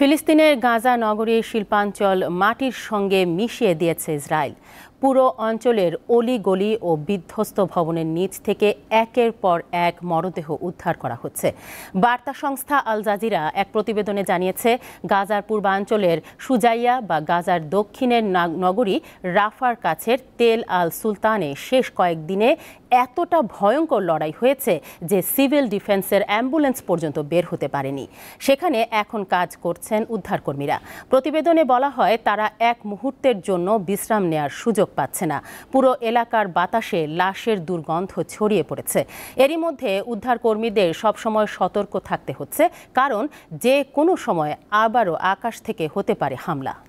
ফিলিস্তিনের গাজা নগরীর শিল্পাঞ্চল মাটির সঙ্গে মিশিয়ে দিয়েছে ইসরায়েল পুরো অঞ্চলের অলিগলি ও বিধ্বস্ত ভবনের নিচ থেকে একের পর এক মরদেহ উদ্ধার করা হচ্ছে বার্তা সংস্থা আল জাজিরা এক প্রতিবেদনে জানিয়েছে গাজার পূর্বাঞ্চলের সুজাইয়া বা গাজার দক্ষিণের নগরী রাফার কাছের তেল আল সুলতানে শেষ কয়েকদিনে এতটা ভয়ঙ্কর লড়াই হয়েছে যে সিভিল ডিফেন্সের অ্যাম্বুলেন্স পর্যন্ত বের হতে পারেনি সেখানে এখন কাজ করছেন উদ্ধারকর্মীরা প্রতিবেদনে বলা হয় তারা এক মুহূর্তের জন্য বিশ্রাম নেয়ার সুযোগ সুযোগ পাচ্ছে না পুরো এলাকার বাতাসে লাশের দুর্গন্ধ ছড়িয়ে পড়েছে এরই মধ্যে উদ্ধারকর্মীদের সবসময় সতর্ক থাকতে হচ্ছে কারণ যে কোনো সময় আবারও আকাশ থেকে হতে পারে হামলা